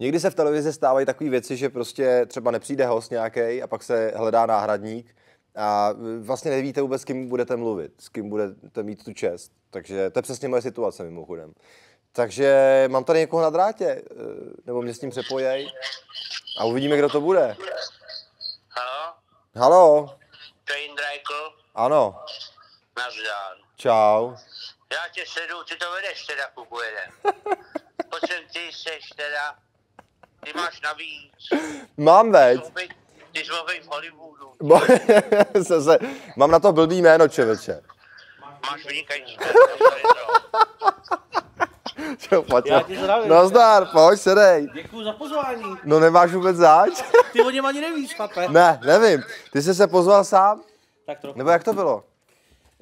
Někdy se v televizi stávají takové věci, že prostě třeba nepřijde host nějaký a pak se hledá náhradník a vlastně nevíte vůbec, s kým budete mluvit, s kým budete mít tu čest. Takže to je přesně moje situace mimochodem. Takže mám tady někoho na drátě, eh, nebo mě s ním přepojej a uvidíme, kdo to bude. Halo? Halo? To je Ano. Nazdán. Čau. Já tě sedu, ty to vedeš teda, kuku jeden. ty seš teda ty máš navíc. Mám, veď. Ty zlobej v Hollywoodu. Bo, se, se, mám na to blbý jméno, čeveče. Máš vynikající Čo, Paťo. Já ti zdravím. No zdar, pojď, sedej. Děkuji za pozvání. No nemáš vůbec záč? Ty o něm ani nevíš, pape. Ne, nevím. Ty jsi se pozval sám? Tak trochu. Nebo jak to bylo?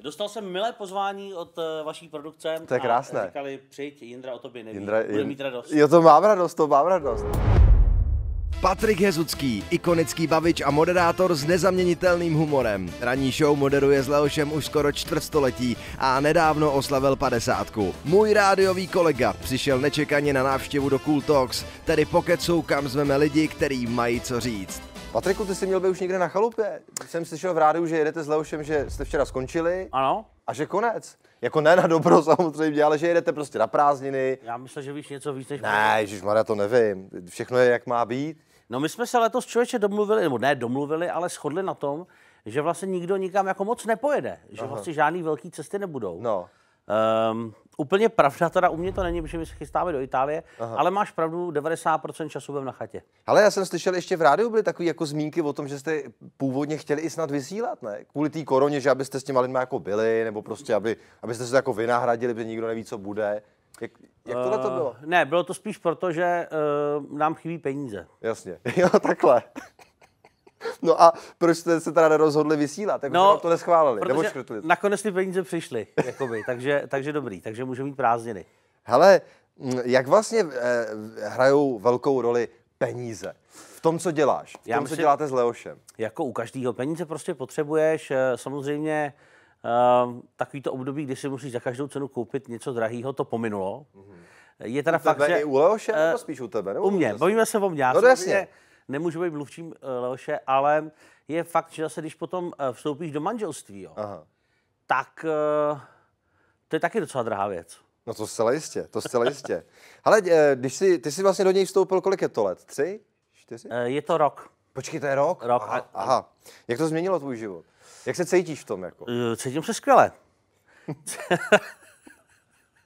Dostal jsem milé pozvání od eh, vaší produkce. To je krásné. A říkali, přijď, Jindra o tobě neví, Jindra, bude mít radost. Jo, to mám radost, to mám radost. Patrik Hezucký, ikonický bavič a moderátor s nezaměnitelným humorem. Ranní show moderuje s Leošem už skoro čtvrtstoletí a nedávno oslavil padesátku. Můj rádiový kolega přišel nečekaně na návštěvu do Cool Talks, tedy pokecu, kam zveme lidi, který mají co říct. Patriku, ty jsi měl by už někde na chalupě. Jsem slyšel v rádiu, že jedete s Leošem, že jste včera skončili. Ano. A že konec. Jako ne na dobro samozřejmě, ale že jedete prostě na prázdniny. Já myslím, že víš něco víc než Ne, Ježíš Maria, to nevím. Všechno je, jak má být. No my jsme se letos člověče domluvili, nebo ne domluvili, ale shodli na tom, že vlastně nikdo nikam jako moc nepojede. Že Aha. vlastně žádný velký cesty nebudou. No. Um, úplně pravda teda u mě to není, protože my se chystáme do Itálie, Aha. ale máš pravdu, 90% času budem na chatě. Ale já jsem slyšel, ještě v rádiu byly takové jako zmínky o tom, že jste původně chtěli i snad vysílat, ne? Kvůli té koroně, že abyste s těma lidmi jako byli, nebo prostě aby, abyste se jako vynahradili, protože nikdo neví, co bude. Jak, jak tohle to eh, bylo? Uh, ne, bylo to spíš proto, že uh, nám chybí peníze. Jasně, jo, takhle. No a proč jste se teda nerozhodli vysílat? Jako no, to neschválili, nebo škrtli? Nakonec ty peníze přišly, jakoby, takže, takže dobrý, takže můžeme mít prázdniny. Hele, jak vlastně eh, hrajou velkou roli peníze? V tom, co děláš, v Já tom, myslím, co děláte s Leošem. Jako u každého. Peníze prostě potřebuješ, eh, samozřejmě Uh, takový to období, kdy si musíš za každou cenu koupit něco drahého, to pominulo. Mm-hmm. Je teda u fakt, tebe že... i u Leoše, nebo eh, spíš u tebe? Nebo u mě, bavíme se o mě. No jasně. Mě, nemůžu být mluvčím eh, Leoše, ale je fakt, že zase, když potom eh, vstoupíš do manželství, jo, Aha. tak eh, to je taky docela drahá věc. No to zcela jistě, to zcela jistě. Ale když jsi, ty jsi vlastně do něj vstoupil, kolik je to let? Tři? Čtyři? Je to rok. Počkej, to je rok? Rok. Aha, aha. Jak to změnilo tvůj život? Jak se cítíš v tom? Jako? Cítím se skvěle.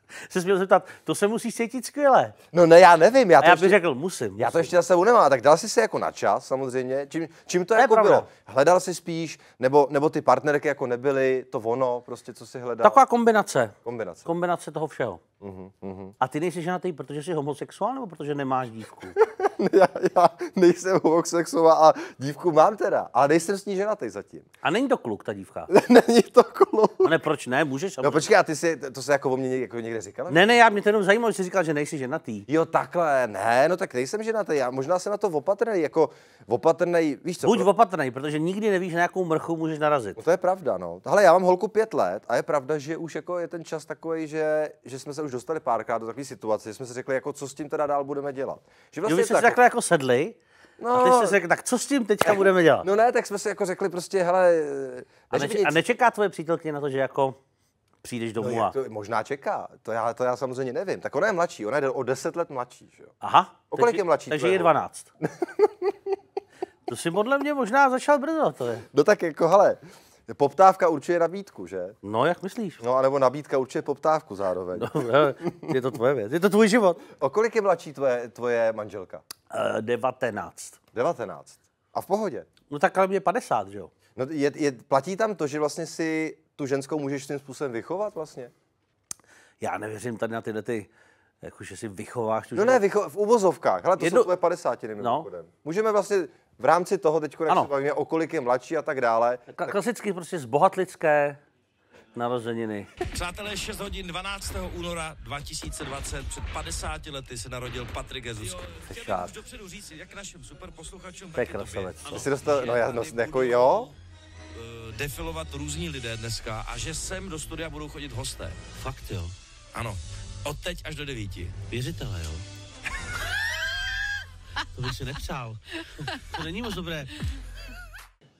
se směl zeptat, to se musí cítit skvěle. No ne, já nevím. Já, to já bych ještě, řekl, musím, musím. Já to ještě zase sebou nemám, tak dal jsi se jako na čas samozřejmě. Čím, čím to, ne, jako pravda. bylo? Hledal jsi spíš, nebo, nebo ty partnerky jako nebyly, to ono, prostě co si hledal? Taková kombinace. Kombinace. Kombinace toho všeho. Uh-huh, uh-huh. A ty nejsi ženatý, protože jsi homosexuál, nebo protože nemáš dívku? já, já nejsem homosexová a dívku mám teda, ale nejsem s ní ženatý zatím. A není to kluk, ta dívka? není to kluk. A no ne, proč ne, můžeš? No počkej, a ty si, to se jako o mě jako někde říkal? Ne, ne, já mě to jenom zajímalo, že jsi říkal, že nejsi ženatý. Jo, takhle, ne, no tak nejsem ženatý, já možná se na to opatrný, jako opatrný, víš co? Buď pro... opatrný, protože nikdy nevíš, na jakou mrchu můžeš narazit. No to je pravda, no. Hele, já mám holku pět let a je pravda, že už jako je ten čas takový, že, že jsme se už dostali párkrát do takové situace, že jsme si řekli, jako co s tím teda dál budeme dělat. Že vlastně jo, tak, takhle jako sedli No, a ty jsi řekl, tak co s tím teďka budeme dělat? No ne, tak jsme si jako řekli prostě, hele... A, neč- a nečeká tvoje přítelkyně na to, že jako přijdeš domů no, a... To, možná čeká, to já, to já samozřejmě nevím. Tak ona je mladší, ona je o 10 let mladší, že jo? Aha. O kolik takže, je mladší? Takže je 12. to si podle mě možná začal brzo, to je. No tak jako, hele, Poptávka určuje nabídku, že? No, jak myslíš? No, anebo nabídka určuje poptávku zároveň. No, je to tvoje věc, je to tvůj život. O kolik je mladší tvoje, tvoje manželka? 19. Eh, 19. A v pohodě. No tak ale mě 50, že jo? No je, je, platí tam to, že vlastně si tu ženskou můžeš tím způsobem vychovat vlastně? Já nevěřím tady na tyhle ty, jako že si vychováš tu No ženu. ne, vycho- v uvozovkách, ale to Jednu... jsou tvoje 50 no. Můžeme vlastně v rámci toho teď, jak se bavíme, o kolik je mladší a tak dále. K- tak... Klasicky prostě zbohatlické narozeniny. Přátelé, 6 hodin 12. února 2020 před 50 lety se narodil Patrik Jezusko. Chtěl bych dopředu říct, jak našim super posluchačům, tak krasavec. Ano, jsi dostal, no já, no, jako jo, eh, defilovat různí lidé dneska a že sem do studia budou chodit hosté. Fakt jo. Ano. Od teď až do devíti. Věřitele, jo. to bych si nepřál. to není moc dobré.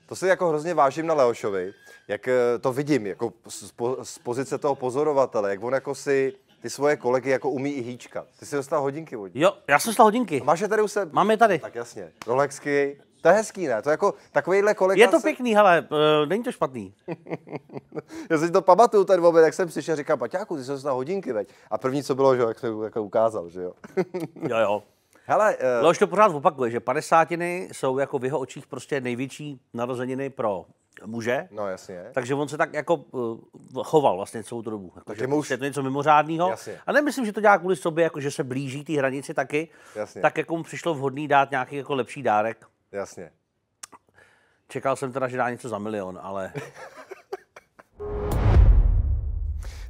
To si jako hrozně vážím na Leošovi, jak eh, to vidím jako z, po, z pozice toho pozorovatele, jak on jako si ty svoje kolegy jako umí i hýčka. Ty jsi dostal hodinky od Jo, já jsem dostal hodinky. A máš je tady u sebe? Mám je tady. Tak jasně, Rolexky. To je hezký, ne? To je jako takovýhle kolega... Je to se... pěkný, ale uh, eh, není to špatný. já si to pamatuju ten moment, jak jsem přišel a říkal, Paťáku, ty jsi dostal hodinky, veď. A první, co bylo, že jak jsem jako ukázal, že jo. jo, jo. Hele, uh... Leoš to pořád opakuje, že padesátiny jsou jako v jeho očích prostě největší narozeniny pro muže. No jasně. Takže on se tak jako uh, choval vlastně celou tu dobu. Jako, že už... Prostě je to něco mimořádného. A nemyslím, že to dělá kvůli sobě, jako že se blíží ty hranici taky. Jasně. Tak jako mu přišlo vhodný dát nějaký jako lepší dárek. Jasně. Čekal jsem teda, že dá něco za milion, ale...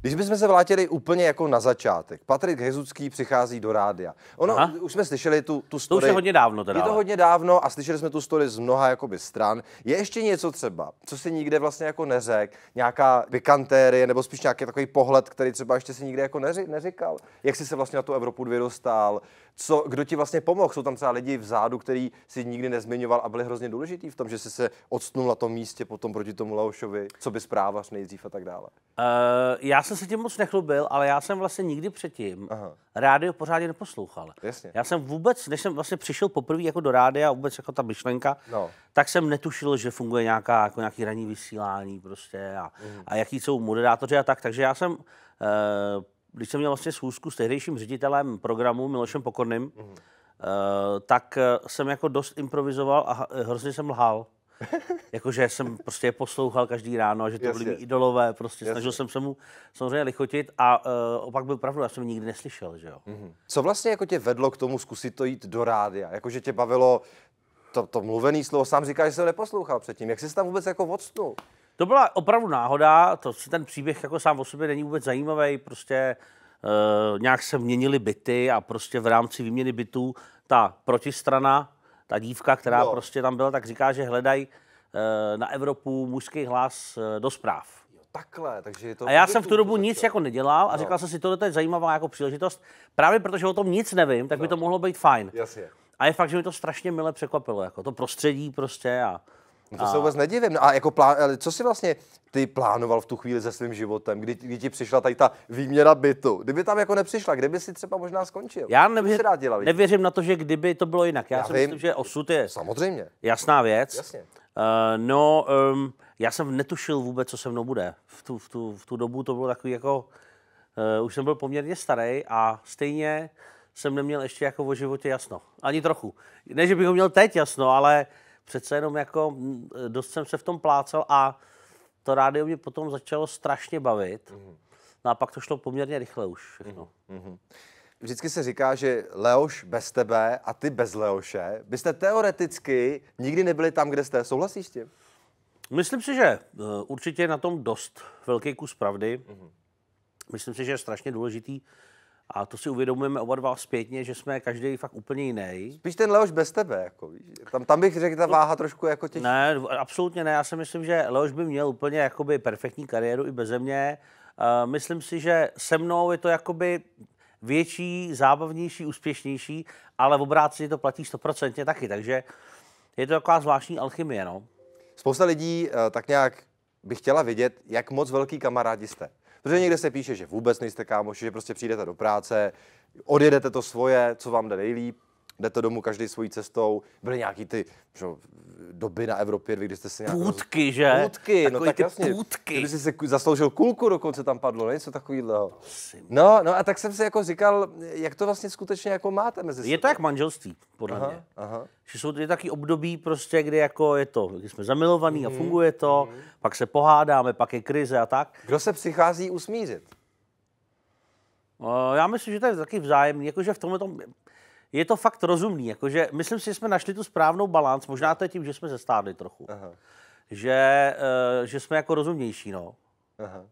Když bychom se vrátili úplně jako na začátek, Patrik Hezucký přichází do rádia. Ono, Aha. už jsme slyšeli tu, tu story. To už je hodně dávno teda. Je to hodně dávno a slyšeli jsme tu story z mnoha jakoby stran. Je ještě něco třeba, co si nikde vlastně jako neřek, nějaká pikantérie nebo spíš nějaký takový pohled, který třeba ještě si nikde jako neři, neříkal? Jak jsi se vlastně na tu Evropu 2 dostal? co, kdo ti vlastně pomohl. Jsou tam třeba lidi vzadu, který si nikdy nezmiňoval a byli hrozně důležitý v tom, že jsi se odstnul na tom místě potom proti tomu Laošovi, co by zprávař nejdřív a tak dále. Uh, já jsem se tím moc nechlubil, ale já jsem vlastně nikdy předtím Aha. rádio pořádně neposlouchal. Jasně. Já jsem vůbec, než jsem vlastně přišel poprvé jako do rádia a vůbec jako ta myšlenka, no. tak jsem netušil, že funguje nějaká, jako nějaký ranní vysílání prostě a, mm. a jaký jsou moderátoři a tak. Takže já jsem uh, když jsem měl vlastně schůzku s tehdejším ředitelem programu Milošem Pokorným, mm-hmm. Uh, tak eh, jsem jako dost improvizoval a eh, hrozně jsem lhal. Jakože jsem prostě je poslouchal každý ráno a že to byly idolové, prostě Jasně. snažil jsem se mu samozřejmě lichotit a uh, opak byl pravdu, já jsem nikdy neslyšel, že jo. Mm-hmm. Co vlastně jako tě vedlo k tomu zkusit to jít do rádia? Jakože tě bavilo to, to mluvený slovo, sám říkáš, že jsem neposlouchal předtím. Jak jsi tam vůbec jako odstul? To byla opravdu náhoda, to, ten příběh jako sám o sobě není vůbec zajímavý, prostě e, nějak se měnily byty a prostě v rámci výměny bytů ta protistrana, ta dívka, která no. prostě tam byla, tak říká, že hledají e, eh, na Evropu mužský hlas e, do zpráv. Takhle, takže je to... A já jsem v tu dobu nic jako nedělal a no. říkal jsem si, tohle je zajímavá jako příležitost. Právě protože o tom nic nevím, tak no. by to mohlo být fajn. Jasně. A je fakt, že mi to strašně mile překvapilo, jako to prostředí prostě a... No to a... se vůbec nedivím. No a jako plán, co si vlastně ty plánoval v tu chvíli se svým životem, kdy, kdy ti přišla tady ta výměna bytu? Kdyby tam jako nepřišla, kdyby si třeba možná skončil? Já nevěř, rád dělali? nevěřím na to, že kdyby to bylo jinak. Já, já si vím, myslím, že osud je samozřejmě. jasná věc. Jasně. Uh, no, um, já jsem netušil vůbec, co se mnou bude. V tu, v tu, v tu dobu to bylo takový jako... Uh, už jsem byl poměrně starý a stejně jsem neměl ještě jako o životě jasno. Ani trochu. Ne, že bych ho měl teď jasno, ale přece jenom jako dost jsem se v tom plácel a to rádio mě potom začalo strašně bavit. Mm-hmm. No a pak to šlo poměrně rychle už všechno. Mm-hmm. Vždycky se říká, že Leoš bez tebe a ty bez Leoše byste teoreticky nikdy nebyli tam, kde jste. Souhlasíš s tím? Myslím si, že eh, určitě je na tom dost velký kus pravdy. Mm-hmm. Myslím si, že je strašně důležitý a to si uvědomujeme oba dva zpětně, že jsme každý fakt úplně jiný. Spíš ten Leoš bez tebe, jako víš. Tam, tam bych řekl, ta no. váha trošku jako těžší. Ne, absolutně ne. Já si myslím, že Leoš by měl úplně jakoby perfektní kariéru i bez mě. Uh, myslím si, že se mnou je to jakoby větší, zábavnější, úspěšnější, ale v obráci to platí stoprocentně taky, takže je to taková zvláštní alchymie, no. Spousta lidí uh, tak nějak by chtěla vidět, jak moc velký kamarádi jste. Protože někde se píše, že vůbec nejste kámoši, že prostě přijdete do práce, odjedete to svoje, co vám jde nejlíp, jdete domů každý svojí cestou. Byly nějaký ty že, doby na Evropě, kdy jste si nějak... Půdky, že? Půdky, no tak jasně. Půdky. Kdyby si zasloužil kulku, dokonce tam padlo, něco takového. No, no a tak jsem si jako říkal, jak to vlastně skutečně jako máte mezi Je to jak manželství, podle aha, mě. Aha. Že jsou tady taky období prostě, kdy jako je to, kdy jsme zamilovaní mm-hmm. a mhm, funguje to, mm-hmm. pak se pohádáme, pak je krize a tak. Kdo se přichází usmířit? Eh, já myslím, že to je taky vzájemný, jakože v tomhle tom, je to fakt rozumný. Jakože, myslím si, že jsme našli tu správnou balanc, možná to je tím, že jsme zestárli trochu. Aha. Že, uh, že jsme jako rozumnější, no. Aha.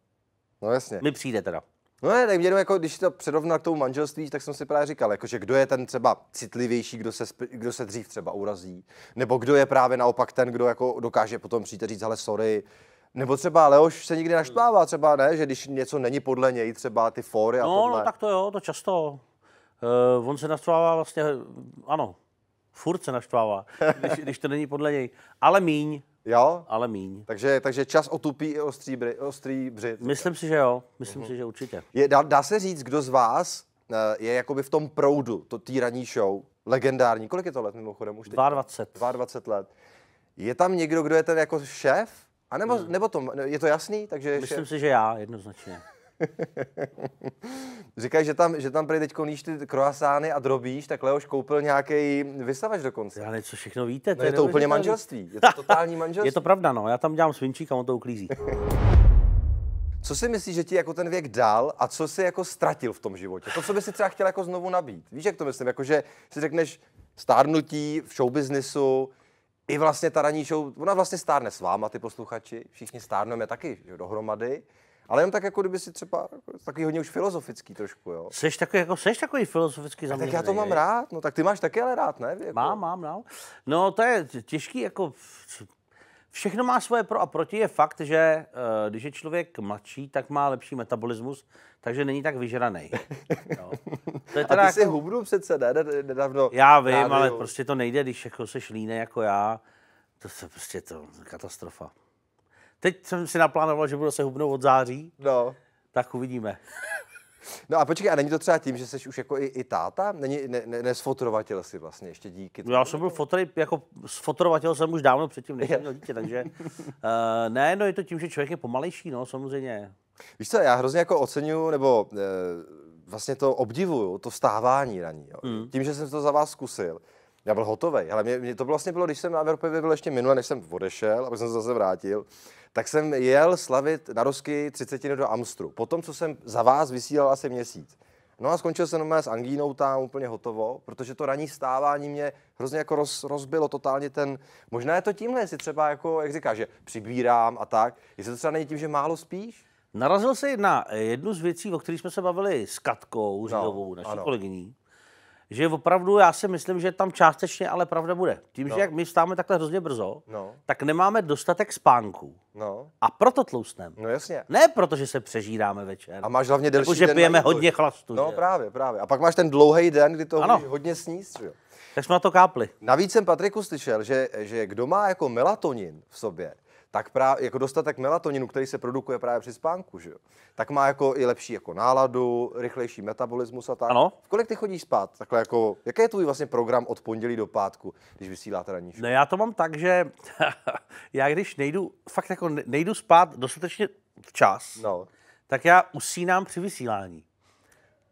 No jasně. Mi přijde teda. No ne, tak jenom jako, když to předovnal k tomu manželství, tak jsem si právě říkal, jako, že kdo je ten třeba citlivější, kdo se, kdo se dřív třeba urazí, nebo kdo je právě naopak ten, kdo jako dokáže potom přijít a říct, hele, sorry, nebo třeba Leoš se nikdy naštvává, třeba ne, že když něco není podle něj, třeba ty fóry a no, no tohle. No, tak to jo, to často. Uh, on se naštvává vlastně, ano, furt se naštvává, když, když to není podle něj, ale míň. Jo? Ale míň. Takže, takže čas otupí i ostrý, bry, ostrý břit. Myslím si, že jo. Myslím uh-huh. si, že určitě. Je, dá, dá se říct, kdo z vás eh, je jakoby v tom proudu, to tý show, legendární. Kolik je to let mimochodem už 22. 22 let. Je tam někdo, kdo je ten jako šéf? A nebo, hmm. nebo to, je to jasný? Takže Myslím šéf... si, že já jednoznačně. Říkáš, že tam, že tam prý teď koníš ty kroasány a drobíš, tak Leoš koupil nějaký vysavač dokonce. Já něco všechno víte. No je to úplně manželství, je to totální manželství. je to pravda, no, já tam dělám svinčík a on to uklízí. Co si myslíš, že ti jako ten věk dal a co si jako ztratil v tom životě? To, co by si třeba chtěl jako znovu nabít. Víš, jak to myslím? Jako, že si řekneš stárnutí v showbiznisu, i vlastně ta ranní show, ona vlastně stárne s váma, ty posluchači, všichni stárneme taky že, dohromady. Ale jen tak, jako kdyby si třeba takový hodně už filozofický trošku, jo. Seš takový, jako, seš takový filozofický zaměřený. Tak já to mám rád, no tak ty máš taky ale rád, ne? Jako... Mám, mám, no. No to je těžký, jako všechno má svoje pro a proti. Je fakt, že eh, když je člověk mladší, tak má lepší metabolismus, takže není tak vyžraný. To je teda a ty jako... si hubnu přece ne, nedávno. Já vím, rádiu. ale prostě to nejde, když jako seš líne jako já. To je prostě to katastrofa. Teď jsem si naplánoval, že budu se hubnout od září. No. Tak uvidíme. No a počkej, a není to třeba tím, že jsi už jako i, i táta? Není, ne, ne, nesfotrovatel si vlastně ještě díky. tomu. já jsem byl fotr, jako sfotrovatel jsem už dávno předtím, než měl dítě, takže uh, ne, no je to tím, že člověk je pomalejší, no samozřejmě. Víš co, já hrozně jako oceňuju, nebo uh, vlastně to obdivuju, to vstávání na ní. Jo. Mm. Tím, že jsem to za vás zkusil, já byl hotový. Ale mě, mě, to vlastně bylo, když jsem na Evropě byl ještě minule, než jsem odešel, aby jsem se zase vrátil, tak jsem jel slavit na Rusky 30 do Amstru. Potom, co jsem za vás vysílal asi měsíc. No a skončil jsem s angínou tam úplně hotovo, protože to ranní stávání mě hrozně jako roz, rozbilo totálně ten, možná je to tímhle, jestli třeba jako, jak říkáš, že přibírám a tak, jestli to třeba není tím, že málo spíš? Narazil jsi na jednu z věcí, o kterých jsme se bavili s Katkou Řídovou, no, naší kolegyní že opravdu já si myslím, že tam částečně ale pravda bude. Tím, no. že jak my stáme takhle hrozně brzo, no. tak nemáme dostatek spánku. No. A proto tloustneme. No jasně. Ne proto, že se přežíráme večer. A máš hlavně delší den pijeme hodně chlastu. No že? právě, právě. A pak máš ten dlouhý den, kdy to ano. hodně sníst. Že? Tak jsme na to kápli. Navíc jsem Patriku slyšel, že, že kdo má jako melatonin v sobě, tak právě jako dostatek melatoninu, který se produkuje právě při spánku, že jo, tak má jako i lepší jako náladu, rychlejší metabolismus a tak. Ano. V kolik ty chodíš spát? Takhle jako, jaký je tvůj vlastně program od pondělí do pátku, když vysíláte ranní show? No já to mám tak, že já když nejdu, fakt jako nejdu spát dostatečně včas, no. tak já usínám při vysílání.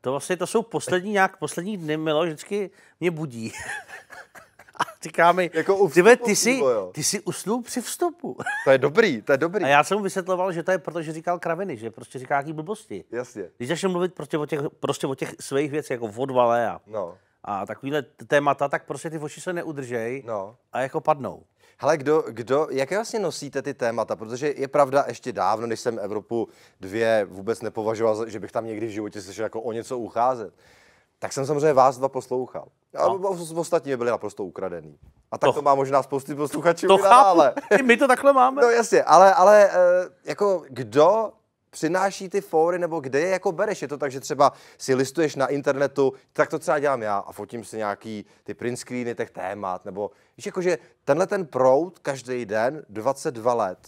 To vlastně to jsou poslední nějak, poslední dny Milo vždycky mě budí. říká mi, jako vstupu, ty, jsi, ty jsi usnul při vstupu. To je dobrý, to je dobrý. A já jsem mu vysvětloval, že to je proto, že říkal kraviny, že prostě říká nějaký blbosti. Jasně. Když začne mluvit prostě o těch, prostě o těch svých věcech, jako vodvalé a, no. a takovýhle témata, tak prostě ty oči se neudržej no. a jako padnou. Hele, kdo, kdo, jaké vlastně nosíte ty témata? Protože je pravda, ještě dávno, než jsem Evropu dvě vůbec nepovažoval, že bych tam někdy v životě slyšel jako o něco ucházet, tak jsem samozřejmě vás dva poslouchal. No. A ostatní byli naprosto ukradený. A tak to, to má možná spousty posluchačů. To chápu, ale... my to takhle máme. No jasně, ale, ale eh, jako kdo přináší ty fóry, nebo kde je jako bereš? Je to tak, že třeba si listuješ na internetu, tak to třeba dělám já a fotím si nějaký ty print screeny těch témat, nebo víš, jakože tenhle ten prout každý den 22 let,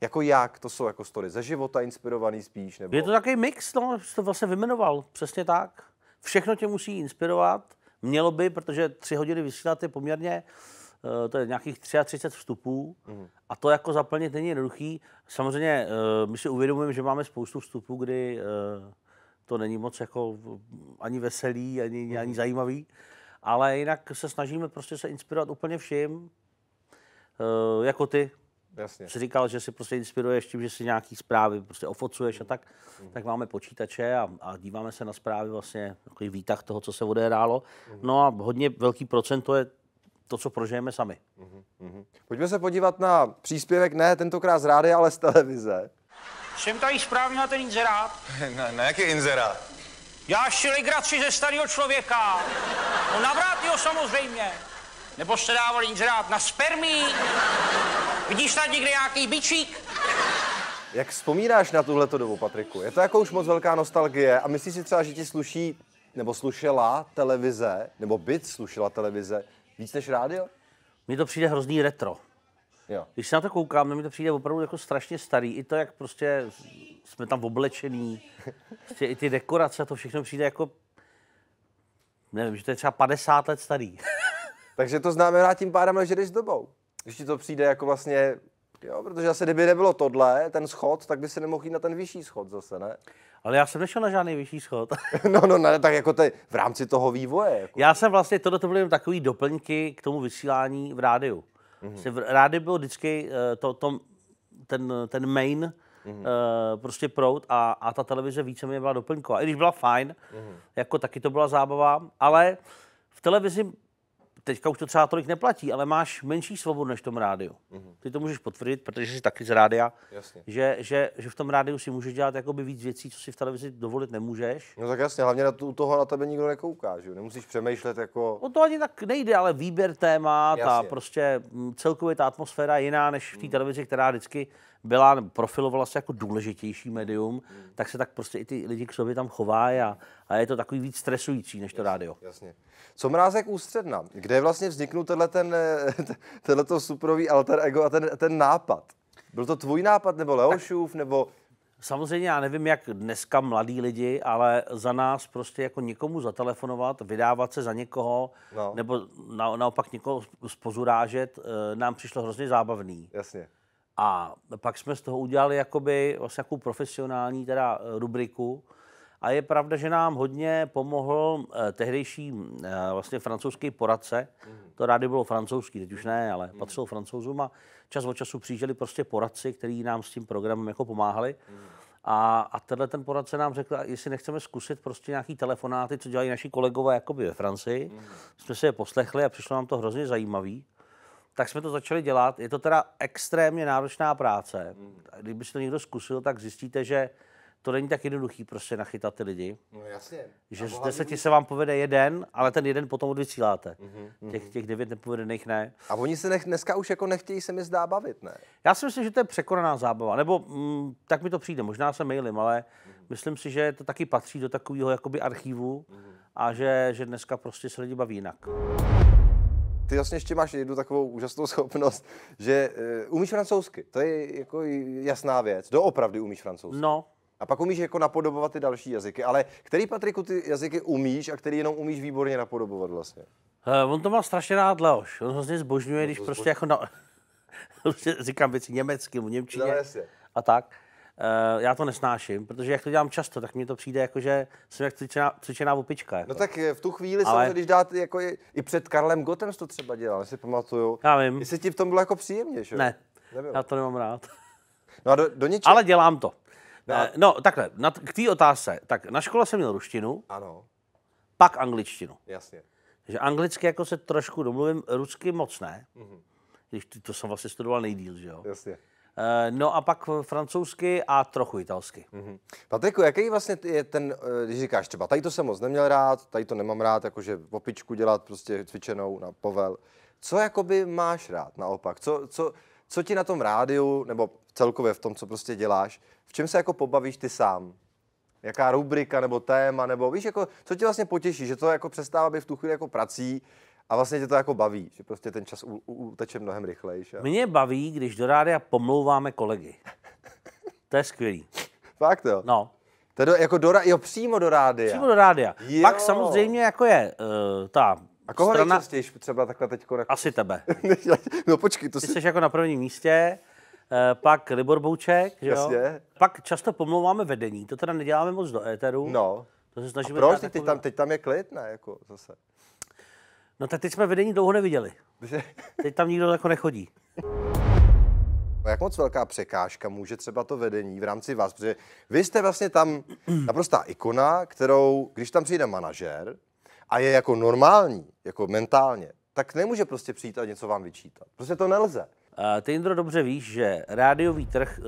jako jak? To jsou jako story ze života inspirovaný spíš? Nebo... Je to takový mix, no, jsi to vlastně vymenoval, přesně tak. Všechno tě musí inspirovat Mělo by, protože tři hodiny vysílat je poměrně, eh, to je nějakých 33 vstupů mhm. a to jako zaplnit není jednoduchý. Samozřejmě eh, my si uvědomujeme, že máme spoustu vstupů, kdy eh, to není moc jako ani veselý, ani, mhm. ani zajímavý, ale jinak se snažíme prostě se inspirovat úplně vším, jako ty, Jasně. Jsi říkal, že si prostě inspiruješ tím, že si nějaký zprávy prostě ofocuješ mm. a tak, mm. tak máme počítače a, a díváme se na zprávy vlastně, takový výtah toho, co se odehrálo. Mm. No a hodně velký procento je to, co prožijeme sami. Mm-hmm. Pojďme se podívat na příspěvek, ne tentokrát z rády, ale z televize. Jsem tady správně na ten inzerát. na, na jaký inzerát? Já ještě legraci ze starého člověka. No navrátil, samozřejmě. Nebo jste dávali inzerát na spermí. Vidíš tam někde nějaký bičík? Jak vzpomínáš na tuhle dobu, Patriku? Je to jako už moc velká nostalgie a myslíš si třeba, že ti sluší nebo slušela televize, nebo byt slušela televize víc než rádio? Mně to přijde hrozný retro. Jo. Když se na to koukám, mi to přijde opravdu jako strašně starý. I to, jak prostě jsme tam oblečený, prostě i ty dekorace, to všechno přijde jako, nevím, že to je třeba 50 let starý. Takže to znamená tím pádem, že jdeš s dobou. Když ti to přijde jako vlastně, jo, protože asi kdyby nebylo tohle, ten schod, tak by si nemohl jít na ten vyšší schod zase, ne? Ale já jsem nešel na žádný vyšší schod. no, no, ne, tak jako te, v rámci toho vývoje. Jako. Já jsem vlastně, tohle to byly takové doplňky k tomu vysílání v rádiu. Mm-hmm. V rádiu byl vždycky eh, to, to, ten, ten main, mm-hmm. uh, prostě prout a, a ta televize víceméně byla doplňková. I když byla fajn, mm-hmm. jako taky to byla zábava, ale v televizi teďka už to třeba tolik neplatí, ale máš menší svobodu než v tom rádiu. Mm-hmm. Ty to můžeš potvrdit, protože jsi taky z rádia, jasně. Že, že, že, v tom rádiu si můžeš dělat jakoby víc věcí, co si v televizi dovolit nemůžeš. No tak jasně, hlavně na toho na tebe nikdo nekouká, že Nemusíš přemýšlet jako... No to ani tak nejde, ale výběr témat jasně. a prostě mm, celkově ta atmosféra je jiná než v té mm. televizi, která vždycky byla, profilovala se jako důležitější médium, mm. tak se tak prostě i ty lidi k sobě tam chovají a, a je to takový víc stresující než to jasně, rádio. Jasně. Co mrázek ústředna? Kde vlastně vzniknul tenhle, ten, eh, tenhle suprový alter ego a ten, ten nápad? Byl to tvůj nápad nebo Leošův nebo... Samozřejmě já nevím, jak dneska mladí lidi, ale za nás prostě jako nikomu zatelefonovat, vydávat se za někoho, no. nebo na, naopak někoho spozurážet, eh, nám přišlo hrozně zábavný. Jasně. A pak jsme z toho udělali jakoby vlastně jakou profesionální teda eh, rubriku, a je pravda, že nám hodně pomohl eh, tehdejší eh, vlastně francouzský poradce. Mhm. To rádi bylo francouzský, teď už ne, ale mhm. patřil francouzům a čas od času přijížděli prostě poradci, kteří nám s tím programem jako pomáhali. Mhm. A, a tenhle ten poradce nám řekl, jestli nechceme zkusit prostě nějaký telefonáty, co dělají naši kolegové jakoby ve Francii. Mm. Jsme se je poslechli a přišlo nám to hrozně zajímavý. Tak jsme to začali dělat. Je to teda extrémně náročná práce. Kdyby si to někdo zkusil, tak zjistíte, že to není tak jednoduchý prostě nachytat ty lidi. No jasně. Že z deseti se vám povede jeden, ale ten jeden potom odvysíláte. Mm-hmm. Těch, mhm. těch devět nepovedených ne. A oni se nech, dneska už jako nechtějí se mi zdá bavit, ne? Já si myslím, že to je překonaná zábava. Nebo mm, tak mi to přijde, možná se mailím, ale mm-hmm. myslím si, že to taky patří do takového jakoby archivu mm-hmm. a že, že dneska prostě se lidi baví jinak. Ty vlastně ještě máš jednu takovou úžasnou schopnost, že uh, umíš francouzsky. To je jako jasná věc. Doopravdy umíš francouzsky. No, a pak umíš jako napodobovat ty další jazyky. Ale který, Patriku, ty jazyky umíš a který jenom umíš výborně napodobovat vlastně? Uh, on to má strašně rád Leoš. On hrozně zbožňuje, no, když zbožňuje. prostě jako na... Prostě říkám věci německy, v němčině no, a tak. Uh, já to nesnáším, protože jak to dělám často, tak mi to přijde jako, že jsem jak cvičená, cvičená Jako. No tak eh, v tu chvíli Ale... jsem, když dát, jako i, i před Karlem Gotem to třeba dělal, si pamatuju. Já vím. Jestli ti v tom bylo jako příjemně, že? Ne, Nebylo. já to nemám rád. No a do, do něčeho... Ale dělám to. Na... Eh, no takhle, na, k té otázce. Tak na škole jsem měl ruštinu, ano. pak angličtinu. Jasně. Že anglicky jako se trošku domluvím, rusky moc ne. Mm-hmm. Když to, to jsem vlastně studoval nejdíl, že jo? Jasně. Eh, no a pak francouzsky a trochu italsky. Mm-hmm. Patriku, jaký vlastně je ten, eh, když říkáš třeba, tady to jsem moc neměl rád, tady to nemám rád, jakože popičku dělat prostě cvičenou na povel. Co jakoby máš rád naopak? Co, co, co ti na tom rádiu, nebo celkově v tom, co prostě děláš. V čem se jako pobavíš ty sám? Jaká rubrika nebo téma, nebo víš, jako, co tě vlastně potěší, že to jako přestává být v tu chvíli jako prací a vlastně tě to jako baví, že prostě ten čas uteče mnohem rychleji? Že? Mě baví, když do rádia pomlouváme kolegy. to je skvělý. Fakt jo? No. To je do, jako do, jo, přímo do rádia. Přímo do rádia. Jo. Pak samozřejmě jako je uh, ta a koho strana... nejčastěji třeba takhle teď? Asi tebe. no počkej, to Ty jsi... jsi jako na prvním místě. Eh, pak Libor Bouček, že Jasně. jo? Pak často pomlouváme vedení, to teda neděláme moc do éteru. No. To se snažíme A proč? Teď, takový... tam, teď tam je klid, ne? Jako zase. No tak teď jsme vedení dlouho neviděli. teď tam nikdo jako nechodí. Jak moc velká překážka může třeba to vedení v rámci vás? Protože vy jste vlastně tam naprostá ikona, kterou, když tam přijde manažer a je jako normální, jako mentálně, tak nemůže prostě přijít a něco vám vyčítat. Prostě to nelze. Ty, Indro, dobře víš, že rádiový trh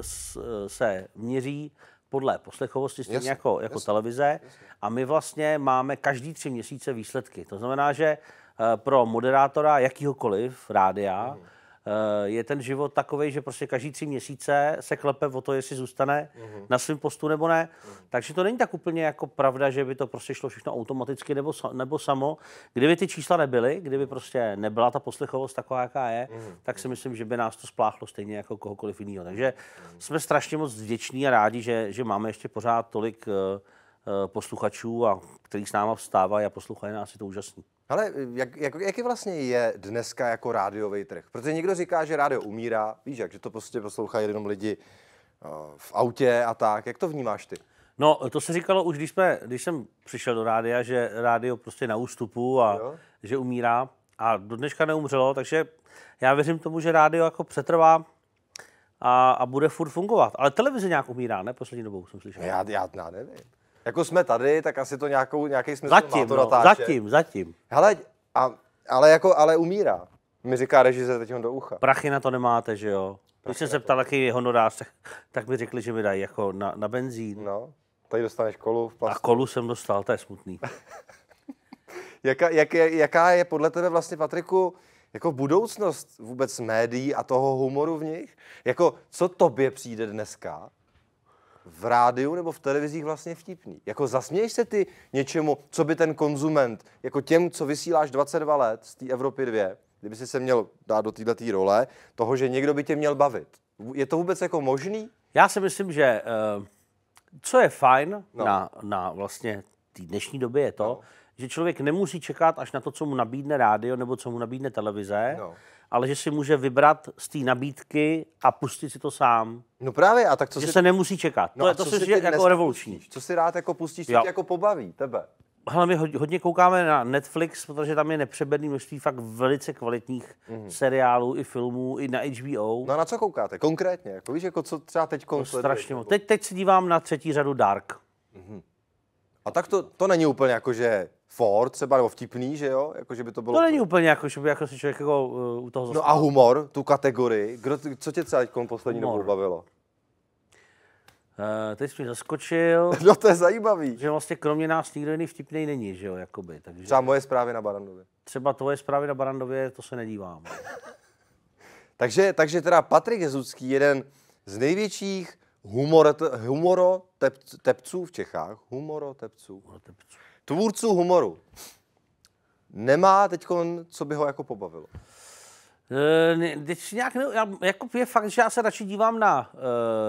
se měří podle poslechovosti, stejně jasne, jako, jako jasne, televize. jasne. A my vlastně máme každý tři měsíce výsledky. To znamená, že eh, pro moderátora jakýhokoliv rádia, mm Eh, je ten život takový, že prostě každý tři měsíce se klepe o to, jestli zůstane uh-huh. na svém postu nebo ne. Uh-huh. Takže to není tak úplně jako pravda, že by to prostě šlo všechno automaticky nebo, nebo samo. Kdyby ty čísla nebyly, kdyby prostě nebyla ta poslechovost taková, jaká je, uh-huh. tak si myslím, že by nás to spláchlo stejně jako kohokoliv jiného. Takže uh-huh. jsme strašně moc vděční a rádi, že, že máme ještě pořád tolik uh, Eh, posluchačů, a který s náma vstávají a poslouchají nás, je to úžasný. Ale eh, jak, jak, jaký vlastně je dneska jako rádiový trh? Protože někdo říká, že rádio umírá, víš jak, že to prostě poslouchají jenom lidi eh, v autě a tak. Jak to vnímáš ty? No, to se říkalo už, když, jsme, když jsem přišel do rádia, že rádio prostě na ústupu a jo. že umírá. A do dneška neumřelo, takže já věřím tomu, že rádio jako přetrvá a, a bude furt fungovat. Ale televize nějak umírá, ne? Poslední dobou jsem slyšel. No já, já, já nevím jako jsme tady, tak asi to nějakou, nějaký smysl zatím, má to no, natáčet. Zatím, zatím. Hele, a, ale, jako, ale umírá, mi říká režisér teď do ucha. Prachy na to nemáte, že jo? Když jsem se ptal, jaký je honorář, tak, tak mi řekli, že mi dají jako na, na benzín. No, tady dostaneš kolu v plastu. A kolu jsem dostal, to je smutný. jaká, jak je, jaká je podle tebe vlastně, Patriku, jako budoucnost vůbec médií a toho humoru v nich? Jako, co tobě přijde dneska v rádiu nebo v televizích vlastně vtipný. Jako zasměješ se ty něčemu, co by ten konzument, jako těm, co vysíláš 22 let z té Evropy 2, kdyby si se měl dát do této role, toho, že někdo by tě měl bavit. Je to vůbec jako možný? Já si myslím, že eh, co je fajn no. na, na vlastně té dnešní době je to, no. že člověk nemusí čekat až na to, co mu nabídne rádio nebo co mu nabídne televize, no ale že si může vybrat z té nabídky a pustit si to sám. No právě, a tak co že si... se nemusí čekat. No to, je, to si, si jako revoluční. Co si rád jako pustíš, co jako pobaví, tebe? Hele, my hodně koukáme na Netflix, protože tam je nepřeberný množství fakt velice kvalitních mm. seriálů i filmů, i na HBO. No a na co koukáte konkrétně? Jako, víš, jako co třeba teď konkrétně? No, strašně moc. Teď, teď se dívám na třetí řadu Dark. Mm. A tak to, to není úplně jako, že for třeba, nebo vtipný, že jo? Jako, že by to bylo... To není úplně jako, že by jako si člověk jako, uh, u toho zastavil. No a humor, tu kategorii, kdo, co tě třeba teď poslední humor. dobou bavilo? Uh, teď jsi mě zaskočil. No to je zajímavý. Že vlastně kromě nás nikdo jiný vtipný není, že jo, jakoby. Takže... Třeba moje zprávy na Barandově. Třeba tvoje zprávy na Barandově, to se nedívám. takže, takže teda Patrik Jezucký, jeden z největších humor, humorotepců v Čechách. Humorotepců. Humorotepců tvůrců humoru nemá teď, co by ho jako pobavilo? E, teď nějak, ne, já, jako je fakt, že já se radši dívám na uh,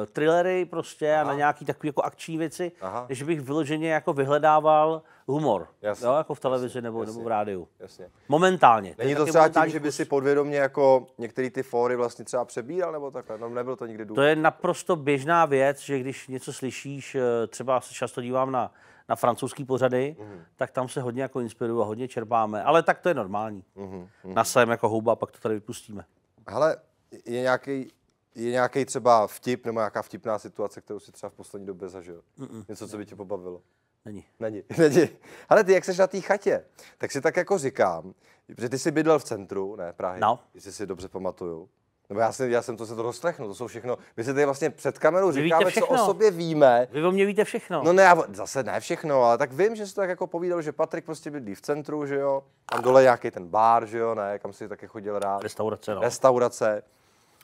thrillery prostě a, a na nějaký takové jako akční věci, Aha. než bych vyloženě jako vyhledával humor. Jasně, jo, jako v televizi jasně, nebo, jasně, nebo v rádiu. Jasně. Momentálně. Není to třeba tím, že by si podvědomě jako některé ty fóry vlastně třeba přebíral nebo takhle? No, nebyl to nikdy důvod. To je naprosto běžná věc, že když něco slyšíš, e, třeba se často dívám na na francouzský pořady, mm-hmm. tak tam se hodně jako inspiruju a hodně čerpáme. Ale tak to je normální. Mm-hmm. Mhm. Nasajeme jako houba a pak to tady vypustíme. Hele, je nějaký je nějaký třeba vtip nebo nějaká vtipná situace, kterou si třeba v poslední době zažil? Mm-mm. Něco, co by tě pobavilo? Není. Není. Není. Ale ty, jak jsi na té chatě, tak si tak jako říkám, že ty jsi bydlel v centru, ne, Prahy, no. jestli si dobře pamatuju. Nebo já, si, já jsem to se to rozslechnu, to jsou všechno. My se tady vlastně před kamerou říkáme, co o sobě víme. Vy o mě víte všechno. No ne, já, zase ne všechno, ale tak vím, že jsi tak jako povídal, že Patrik prostě bydlí v centru, že jo. Tam dole nějaký ten bar, že jo, ne, kam si taky chodil rád. Restaurace, no. Restaurace.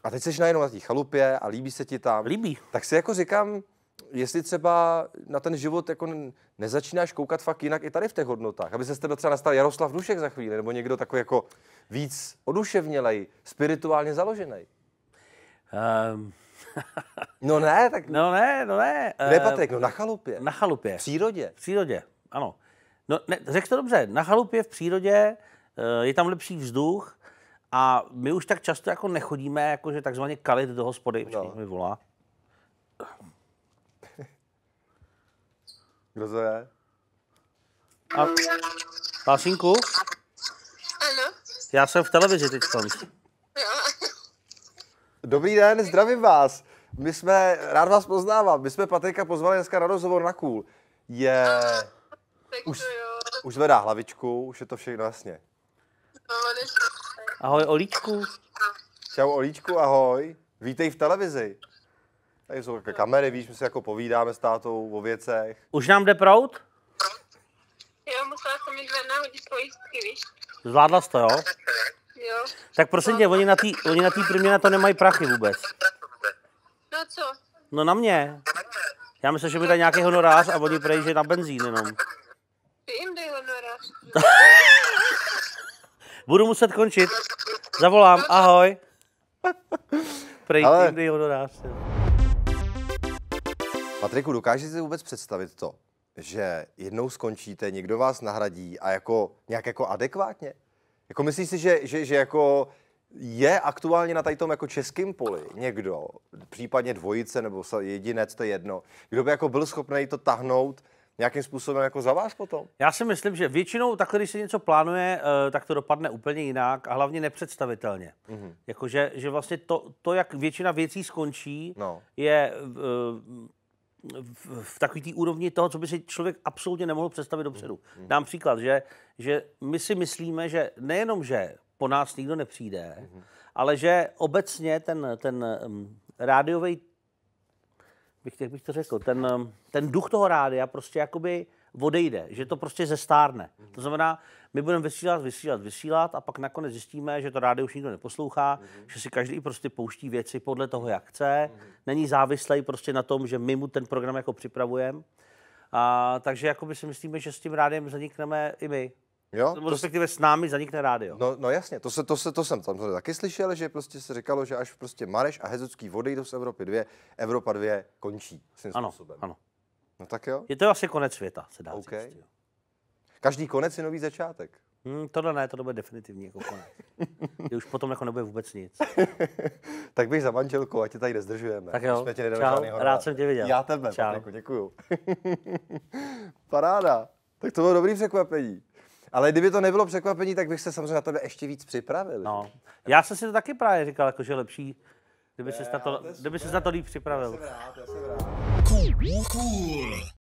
A teď jsi najednou na té chalupě a líbí se ti tam. Líbí. Tak si jako říkám, jestli třeba na ten život jako nezačínáš koukat fakt jinak i tady v těch hodnotách, aby se z tebe třeba nastal Jaroslav Dušek za chvíli, nebo někdo takový jako víc oduševnělej, spirituálně založený? Um. Ehm. no ne, tak... No ne, no ne. Ne, eh, Patrik, no na chalupě. Na chalupě. V přírodě. V přírodě, ano. No, ne, řek to dobře, na chalupě v přírodě eh, je tam lepší vzduch a my už tak často jako nechodíme, jakože takzvaně kalit do hospody. Počkej, no. mi volá. Kdo to je? A... Pásinku? Ano. Já jsem v televizi teď. Dobrý den, zdravím vás. My jsme, rád vás poznávám, my jsme Patrika pozvali dneska na rozhovor na kůl. Je... už, už zvedá hlavičku, už je to všechno jasně. No, ahoj Olíčku. Čau Olíčku, ahoj. Vítej v televizi. Tady jsou kamery, víš, my se jako povídáme s tátou o věcech. Už nám jde prout? Jo, musela jsem jít ven hodit pojistky, víš. Zvládla jste, jo? Jo. Tak prosím tě, oni na té oni na to nemají prachy vůbec. No co? No na mě. Já myslím, že by tady nějaký honorář a oni prejí, že na benzín jenom. Ty jim dej honorář. Budu muset končit. Zavolám, no ahoj. prej, jim dej honorář. Patriku, dokážete si vůbec představit to, že jednou skončíte, někdo vás nahradí a jako nějak jako adekvátně? Jako myslíš si, že, že, že jako je aktuálně na tady tom jako českém poli někdo, případně dvojice nebo jedinec, to je jedno, kdo by jako byl schopný to tahnout nějakým způsobem jako za vás potom? Já si myslím, že většinou takhle, když se něco plánuje, eh, tak to dopadne úplně jinak a hlavně nepředstavitelně. Mm-hmm. Jakože že vlastně to, to, jak většina věcí skončí, no. je eh, v, v takové té úrovni toho, co by si člověk absolutně nemohl představit dopředu. Mm. Dám příklad, že, že my si myslíme, že nejenom, že po nás nikdo nepřijde, mm. ale že obecně ten, ten um, mm, rádiový, bych, bych to řekl, ten, um, ten duch toho rádia prostě jakoby odejde, že to prostě zestárne. Mm. To znamená, my budeme vysílat, vysílat, vysílat a pak nakonec zjistíme, že to rádio už nikdo neposlouchá, mm-hmm. že si každý prostě pouští věci podle toho, jak chce, mm-hmm. není závislý prostě na tom, že my mu ten program jako připravujeme. A, takže jakoby si myslíme, že s tím rádiem zanikneme i my. Jo? To respektive s námi zanikne rádio. No, no jasně, to, se, to, se, to jsem tam taky slyšel, že prostě se říkalo, že až prostě Mareš a Hezecký vody do z Evropy 2, Evropa 2 končí ano, způsobem. Ano. No tak jo. Je to asi konec světa, se dá okay. říct. Jo. Každý konec je nový začátek. Hmm, tohle ne, to bude definitivní jako konec. Je už potom jako nebude vůbec nic. tak bych za manželku ať tě tady nezdržujeme. Tak jo, tě čau, rád jsem tě viděl. Já tebe, čau. děkuju. Paráda. Tak to bylo dobrý překvapení. Ale kdyby to nebylo překvapení, tak bych se samozřejmě na tebe ještě víc připravil. No. Já jsem si to taky právě říkal, jako, že lepší, kdyby se na to, kdyby ses na to líp připravil. Já jsem rád, já jsem rád. Cool.